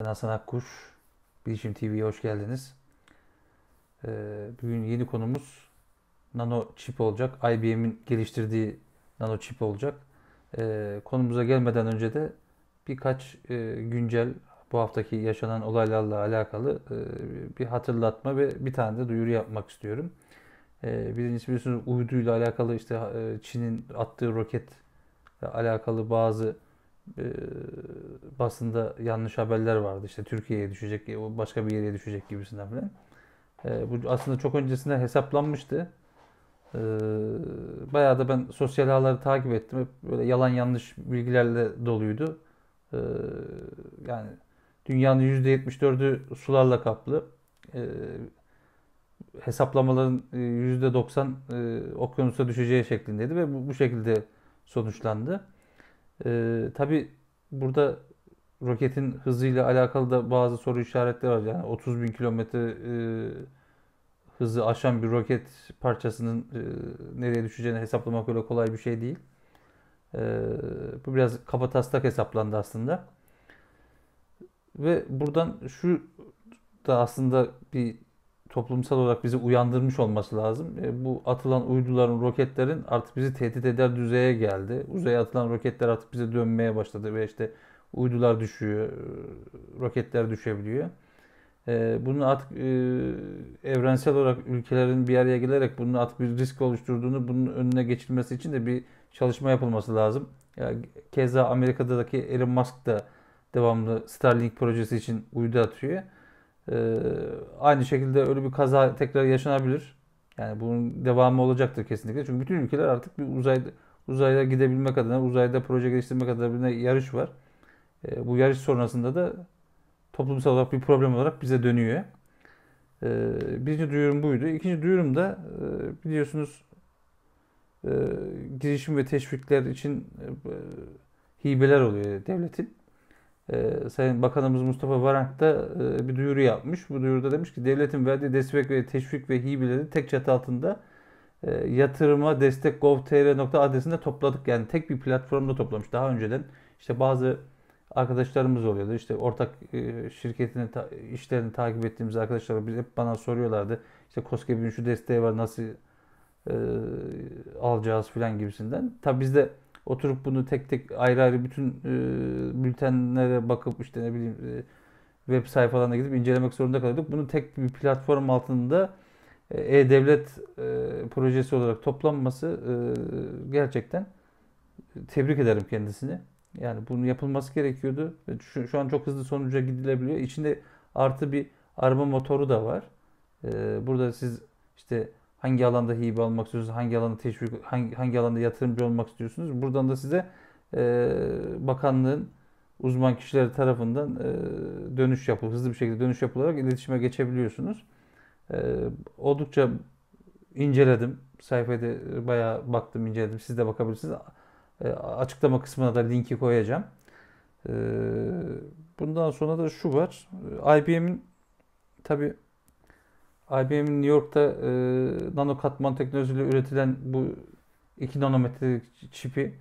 Ben Hasan Akkuş, Bilişim TV'ye hoş geldiniz. Ee, bugün yeni konumuz nano çip olacak. IBM'in geliştirdiği nano çip olacak. Ee, konumuza gelmeden önce de birkaç e, güncel bu haftaki yaşanan olaylarla alakalı e, bir hatırlatma ve bir tane de duyuru yapmak istiyorum. Ee, birincisi biliyorsunuz uyduyla alakalı işte e, Çin'in attığı roketle alakalı bazı e, basında yanlış haberler vardı. İşte Türkiye'ye düşecek, e, başka bir yere düşecek gibisinden falan. E, bu aslında çok öncesinde hesaplanmıştı. E, bayağı da ben sosyal ağları takip ettim. Hep böyle yalan yanlış bilgilerle doluydu. E, yani dünyanın %74'ü sularla kaplı. E, hesaplamaların %90 e, okyanusa düşeceği şeklindeydi ve bu, bu şekilde sonuçlandı. E, tabii burada roketin hızıyla alakalı da bazı soru işaretleri var. Yani 30 bin kilometre e, hızı aşan bir roket parçasının e, nereye düşeceğini hesaplamak öyle kolay bir şey değil. E, bu biraz kabataslak hesaplandı aslında. Ve buradan şu da aslında bir toplumsal olarak bizi uyandırmış olması lazım. E, bu atılan uyduların, roketlerin artık bizi tehdit eder düzeye geldi. Uzaya atılan roketler artık bize dönmeye başladı ve işte uydular düşüyor, e, roketler düşebiliyor. E, bunun artık e, evrensel olarak ülkelerin bir araya gelerek bunun artık bir risk oluşturduğunu, bunun önüne geçilmesi için de bir çalışma yapılması lazım. Yani keza Amerika'daki Elon Musk da devamlı Starlink projesi için uydu atıyor. Ee, aynı şekilde öyle bir kaza tekrar yaşanabilir. Yani bunun devamı olacaktır kesinlikle. Çünkü bütün ülkeler artık bir uzay uzayda gidebilmek adına, uzayda proje geliştirmek adına bir yarış var. Ee, bu yarış sonrasında da toplumsal olarak bir problem olarak bize dönüyor. Ee, birinci duyurum buydu. İkinci duyurum da e, biliyorsunuz e, girişim ve teşvikler için e, hibeler oluyor devletin e, Sayın Bakanımız Mustafa Varank da e, bir duyuru yapmış. Bu duyuruda demiş ki devletin verdiği destek ve teşvik ve hibeleri tek çatı altında e, yatırıma destek gov.tr adresinde topladık. Yani tek bir platformda toplamış. Daha önceden işte bazı arkadaşlarımız oluyordu. İşte ortak e, şirketini ta, işlerini takip ettiğimiz arkadaşlar biz hep bana soruyorlardı. İşte KOSGEB'in şu desteği var nasıl e, alacağız filan gibisinden. Tabi biz de oturup bunu tek tek ayrı ayrı bütün e, bültenlere bakıp işte ne bileyim e, web sayfalarına gidip incelemek zorunda kalıyorduk. Bunu tek bir platform altında e, e-devlet e, projesi olarak toplanması e, gerçekten tebrik ederim kendisini. Yani bunun yapılması gerekiyordu. E, şu, şu an çok hızlı sonuca gidilebiliyor. İçinde artı bir arama motoru da var. E, burada siz işte hangi alanda hibe almak istiyorsunuz, hangi alanda teşvik, hangi, hangi alanda yatırımcı olmak istiyorsunuz. Buradan da size e, bakanlığın uzman kişileri tarafından e, dönüş yapılır, hızlı bir şekilde dönüş yapılarak iletişime geçebiliyorsunuz. E, oldukça inceledim. Sayfada bayağı baktım, inceledim. Siz de bakabilirsiniz. E, açıklama kısmına da linki koyacağım. E, bundan sonra da şu var. E, IBM'in tabii IBM'in New York'ta e, nano katman teknolojisiyle üretilen bu 2 nanometrelik çipi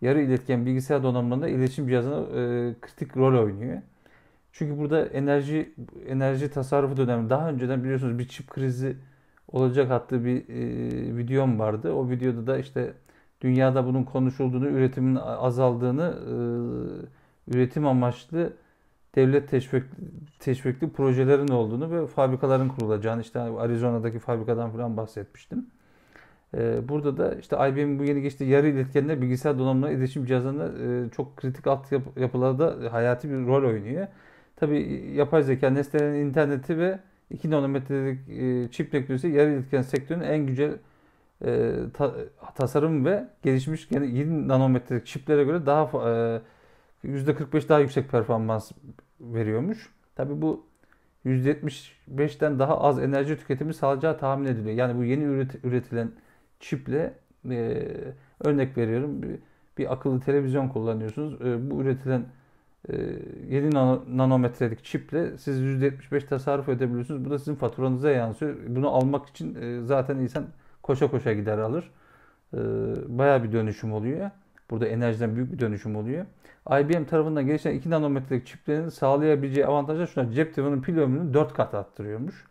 yarı iletken bilgisayar donanımında iletişim cihazına e, kritik rol oynuyor. Çünkü burada enerji enerji tasarrufu dönemi daha önceden biliyorsunuz bir çip krizi olacak hatta bir e, videom vardı. O videoda da işte dünyada bunun konuşulduğunu, üretimin azaldığını, e, üretim amaçlı devlet teşvik teşvikli projelerin olduğunu ve fabrikaların kurulacağını işte Arizona'daki fabrikadan falan bahsetmiştim. Ee, burada da işte IBM'in bu yeni geçtiği yarı iletkenler bilgisayar donanımları iletişim cihazlarında e, çok kritik altyapılarda hayati bir rol oynuyor. Tabi yapay zeka, nesnelerin interneti ve 2 nanometrelik e, çip teknolojisi yarı iletken sektörünün en güncel e, tasarım ve gelişmiş 7 nanometrelik çiplere göre daha %45 daha yüksek performans veriyormuş. Tabi bu %75'ten daha az enerji tüketimi sağlayacağı tahmin ediliyor. Yani bu yeni üretilen çiple e, örnek veriyorum bir, bir akıllı televizyon kullanıyorsunuz. E, bu üretilen e, 7 nanometrelik çiple siz %75 tasarruf edebiliyorsunuz. Bu da sizin faturanıza yansıyor. Bunu almak için e, zaten insan koşa koşa gider alır. E, Baya bir dönüşüm oluyor. Burada enerjiden büyük bir dönüşüm oluyor. IBM tarafından gelişen 2 nanometrelik çiplerin sağlayabileceği avantajlar şunlar. Cep telefonunun pil ömrünü 4 kat arttırıyormuş.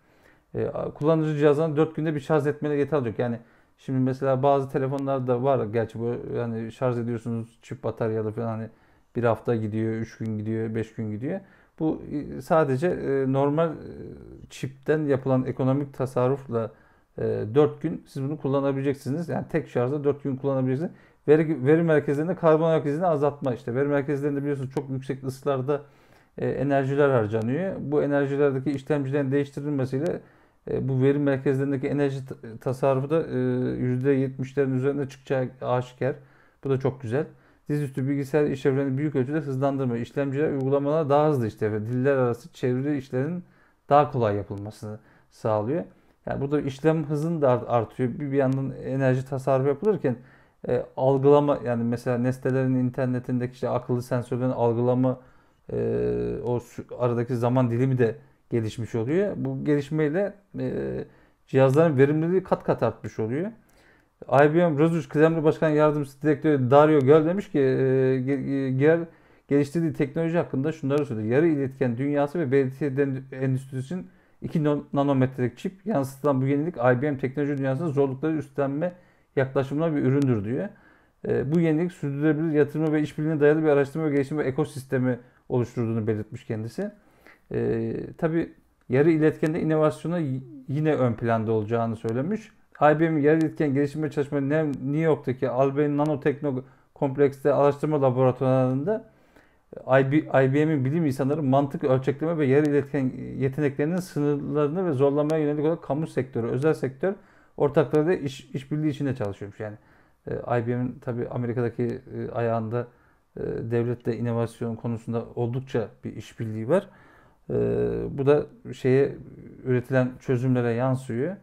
E, kullanıcı cihazdan 4 günde bir şarj etmene yeter olacak. Yani şimdi mesela bazı telefonlarda var gerçi bu yani şarj ediyorsunuz çip bataryalı falan hani bir hafta gidiyor, 3 gün gidiyor, 5 gün gidiyor. Bu e, sadece e, normal e, çipten yapılan ekonomik tasarrufla e, 4 gün siz bunu kullanabileceksiniz. Yani tek şarjda 4 gün kullanabileceksiniz veri, veri merkezlerinde karbon ayak izini azaltma işte. Veri merkezlerinde biliyorsunuz çok yüksek ısılarda e, enerjiler harcanıyor. Bu enerjilerdeki işlemcilerin değiştirilmesiyle e, bu veri merkezlerindeki enerji tasarrufu da e, %70'lerin üzerine çıkacağı aşikar. Bu da çok güzel. Dizüstü bilgisayar işlevlerini büyük ölçüde hızlandırma, İşlemciler uygulamalar daha hızlı işte ve diller arası çeviri işlerin daha kolay yapılmasını sağlıyor. Yani burada işlem hızın da artıyor. Bir, bir yandan enerji tasarrufu yapılırken e, algılama yani mesela nesnelerin internetindeki işte akıllı sensörlerin algılama e, o aradaki zaman dilimi de gelişmiş oluyor. Bu gelişmeyle e, cihazların verimliliği kat kat artmış oluyor. IBM Rozuc Kıdemli Başkan Yardımcısı Direktörü Dario Göl demiş ki e, e, ger, geliştirdiği teknoloji hakkında şunları söyledi. Yarı iletken dünyası ve belirtilen endüstrisi için 2 nanometrelik çip yansıtılan bu yenilik IBM teknoloji dünyasında zorlukları üstlenme Yaklaşımına bir üründür diyor. E, bu yenilik sürdürülebilir yatırım ve işbirliğine dayalı bir araştırma ve gelişim ve ekosistemi oluşturduğunu belirtmiş kendisi. E, tabii yarı iletkende inovasyonu yine ön planda olacağını söylemiş. IBM yarı iletken gelişim ve çalışma New York'taki Albany Nanotekno Kompleks'te araştırma laboratuvarlarında e, IBM'in bilim insanları mantık, ölçekleme ve yarı iletken yeteneklerinin sınırlarını ve zorlamaya yönelik olarak kamu sektörü, özel sektör Ortakları da iş, işbirliği içinde çalışıyormuş yani. E, IBM'in tabii Amerika'daki e, ayağında e, devletle inovasyon konusunda oldukça bir işbirliği var. E, bu da şeye üretilen çözümlere yansıyor.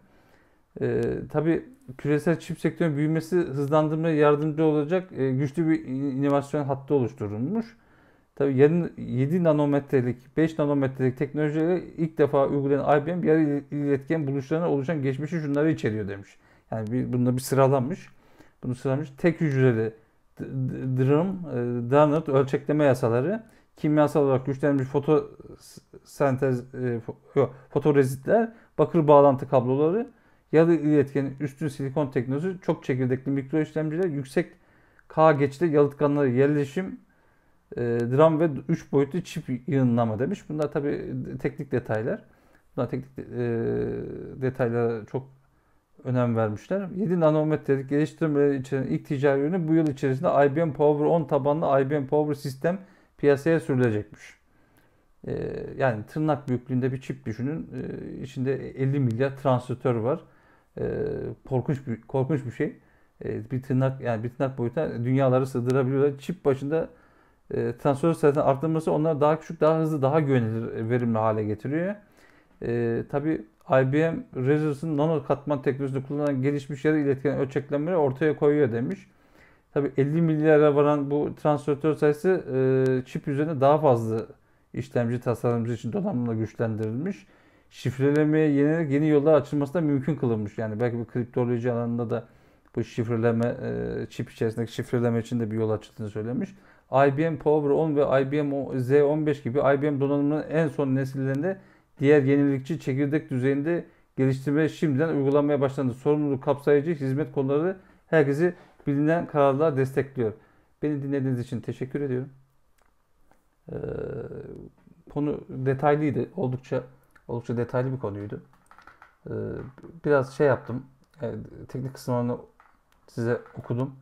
E, tabii küresel çip sektörünün büyümesi hızlandırmaya yardımcı olacak e, güçlü bir inovasyon hattı oluşturulmuş. Tabi 7 nanometrelik, 5 nanometrelik teknolojileri ilk defa uygulayan IBM yarı iletken buluşlarına oluşan geçmişi şunları içeriyor demiş. Yani bir, bunda bir sıralanmış. Bunu sıralamış. Tek hücreli Drum, e, Dannett ölçekleme yasaları, kimyasal olarak güçlenmiş foto sentez e, yok, fotorezitler, bakır bağlantı kabloları, yarı iletken üstün silikon teknolojisi, çok çekirdekli mikro işlemciler, yüksek K geçti yalıtkanları yerleşim e, dram ve 3 boyutlu çip yığınlama demiş. Bunlar tabi teknik detaylar. Bunlar teknik e, detaylara çok önem vermişler. 7 nanometrelik geliştirme için ilk ticari ürünü bu yıl içerisinde IBM Power 10 tabanlı IBM Power sistem piyasaya sürülecekmiş. E, yani tırnak büyüklüğünde bir çip düşünün. içinde 50 milyar transistör var. korkunç bir korkunç bir şey. bir tırnak yani bir tırnak boyuta dünyaları sığdırabiliyorlar. Çip başında e, transfer sayısının arttırması onları daha küçük, daha hızlı, daha güvenilir, e, verimli hale getiriyor. E, tabii IBM Razer'sın nano katman teknolojisini kullanan gelişmiş yarı iletken ölçeklemeleri ortaya koyuyor demiş. Tabii 50 milyara varan bu transistör sayısı e, çip üzerine daha fazla işlemci tasarımcı için donanımla güçlendirilmiş. Şifrelemeye yeni, yeni yollar açılması da mümkün kılınmış. Yani belki bir kriptoloji alanında da bu şifreleme, e, çip içerisindeki şifreleme için de bir yol açıldığını söylemiş. IBM Power 10 ve IBM Z15 gibi IBM donanımının en son nesillerinde diğer yenilikçi çekirdek düzeyinde geliştirme şimdiden uygulanmaya başlandı. Sorumluluk kapsayıcı hizmet konuları herkesi bilinen kararlar destekliyor. Beni dinlediğiniz için teşekkür ediyorum. Ee, konu detaylıydı. Oldukça oldukça detaylı bir konuydu. Ee, biraz şey yaptım. Yani ee, teknik kısımlarını size okudum.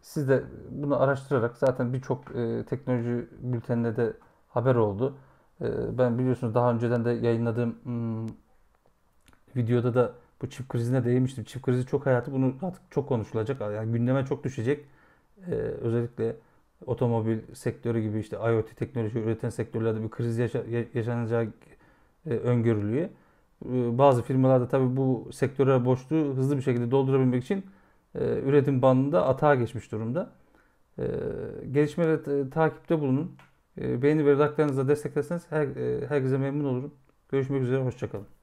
Siz de bunu araştırarak zaten birçok e, teknoloji bülteninde de haber oldu. E, ben biliyorsunuz daha önceden de yayınladığım hmm, videoda da bu çip krizine değmiştim. Çip krizi çok hayatı bunu artık çok konuşulacak. Yani gündeme çok düşecek. E, özellikle otomobil sektörü gibi işte IoT teknoloji üreten sektörlerde bir kriz yaşa, yaşanacağı e, öngörülüyor. E, bazı firmalarda tabii bu sektöre boşluğu hızlı bir şekilde doldurabilmek için e, üretim bandında atağa geçmiş durumda. E, gelişmeleri takipte bulunun. E, beğeni ve like'larınızla desteklerseniz her, e, herkese memnun olurum. Görüşmek üzere, hoşçakalın.